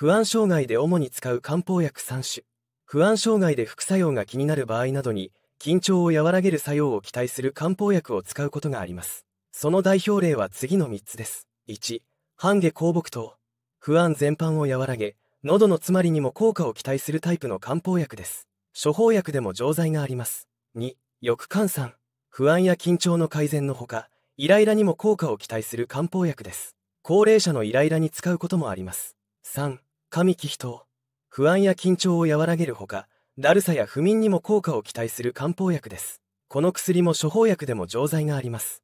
不安障害で主に使う漢方薬3種不安障害で副作用が気になる場合などに緊張を和らげる作用を期待する漢方薬を使うことがありますその代表例は次の3つです1半下香木糖不安全般を和らげ喉の詰まりにも効果を期待するタイプの漢方薬です処方薬でも錠剤があります2翼換酸不安や緊張の改善のほかイライラにも効果を期待する漢方薬です高齢者のイライラに使うこともあります3神木人不安や緊張を和らげるほかだるさや不眠にも効果を期待する漢方薬ですこの薬も処方薬でも錠剤があります